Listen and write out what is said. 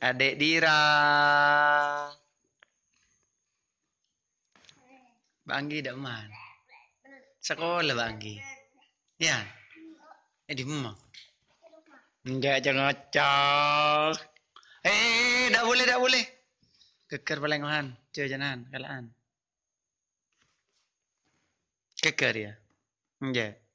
Adik Dira. Banggi dak man. Sekolah Banggi. Ya. Eh di rumah. Enggak jangan ngocok. Eh, dak boleh dak boleh. Keker pelengohan, cuy jangan, kalaan. Keker ya. Enggak.